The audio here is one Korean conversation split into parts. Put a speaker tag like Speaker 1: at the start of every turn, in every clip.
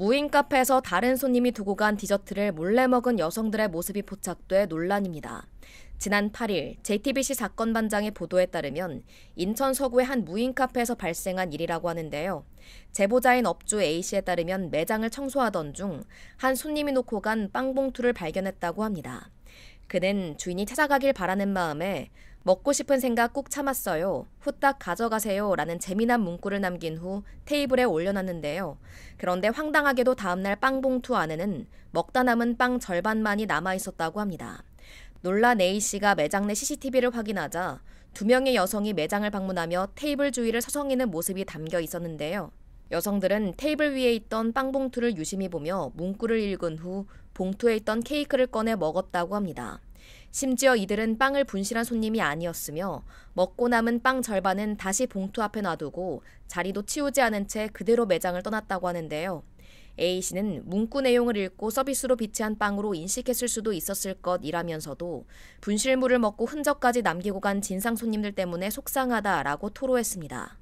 Speaker 1: 무인 카페에서 다른 손님이 두고 간 디저트를 몰래 먹은 여성들의 모습이 포착돼 논란입니다. 지난 8일 JTBC 사건 반장의 보도에 따르면 인천 서구의 한 무인 카페에서 발생한 일이라고 하는데요. 제보자인 업주 A씨에 따르면 매장을 청소하던 중 한 손님이 놓고 간 빵봉투를 발견했다고 합니다. 그는 주인이 찾아가길 바라는 마음에 먹고 싶은 생각 꾹 참았어요. 후딱 가져가세요. 라는 재미난 문구를 남긴 후 테이블에 올려놨는데요. 그런데 황당하게도 다음날 빵봉투 안에는 먹다 남은 빵 절반만이 남아 있었다고 합니다. 놀란 A 씨가 매장 내 CCTV를 확인하자 두 명의 여성이 매장을 방문하며 테이블 주위를 서성이는 모습이 담겨 있었는데요. 여성들은 테이블 위에 있던 빵봉투를 유심히 보며 문구를 읽은 후 봉투에 있던 케이크를 꺼내 먹었다고 합니다. 심지어 이들은 빵을 분실한 손님이 아니었으며 먹고 남은 빵 절반은 다시 봉투 앞에 놔두고 자리도 치우지 않은 채 그대로 매장을 떠났다고 하는데요. A씨는 문구 내용을 읽고 서비스로 비치한 빵으로 인식했을 수도 있었을 것이라면서도 분실물을 먹고 흔적까지 남기고 간 진상 손님들 때문에 속상하다라고 토로했습니다.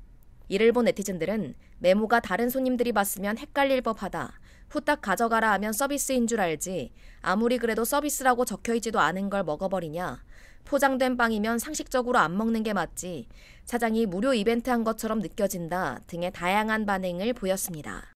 Speaker 1: 이를 본 네티즌들은 메모가 다른 손님들이 봤으면 헷갈릴 법하다. 후딱 가져가라 하면 서비스인 줄 알지. 아무리 그래도 서비스라고 적혀있지도 않은 걸 먹어버리냐. 포장된 빵이면 상식적으로 안 먹는 게 맞지. 사장이 무료 이벤트 한 것처럼 느껴진다 등의 다양한 반응을 보였습니다.